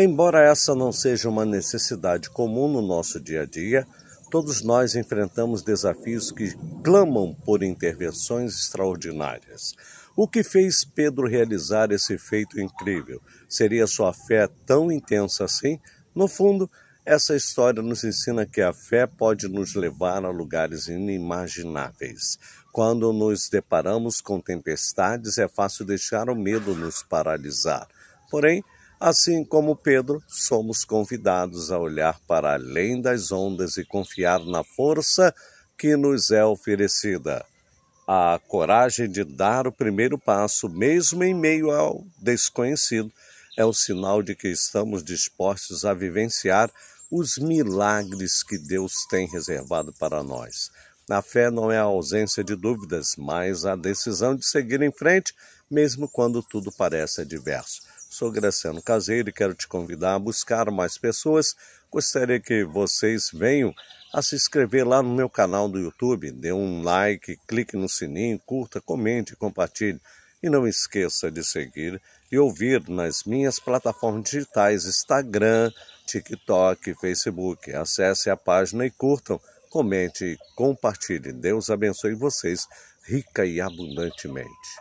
Embora essa não seja uma necessidade comum no nosso dia a dia, todos nós enfrentamos desafios que clamam por intervenções extraordinárias. O que fez Pedro realizar esse feito incrível? Seria sua fé tão intensa assim? No fundo, essa história nos ensina que a fé pode nos levar a lugares inimagináveis. Quando nos deparamos com tempestades, é fácil deixar o medo nos paralisar. Porém, Assim como Pedro, somos convidados a olhar para além das ondas e confiar na força que nos é oferecida. A coragem de dar o primeiro passo, mesmo em meio ao desconhecido, é o sinal de que estamos dispostos a vivenciar os milagres que Deus tem reservado para nós. A fé não é a ausência de dúvidas, mas a decisão de seguir em frente, mesmo quando tudo parece adverso. Sou Graciano Caseiro e quero te convidar a buscar mais pessoas. Gostaria que vocês venham a se inscrever lá no meu canal do YouTube. Dê um like, clique no sininho, curta, comente, compartilhe. E não esqueça de seguir e ouvir nas minhas plataformas digitais Instagram, TikTok, Facebook. Acesse a página e curtam, comente e compartilhe. Deus abençoe vocês rica e abundantemente.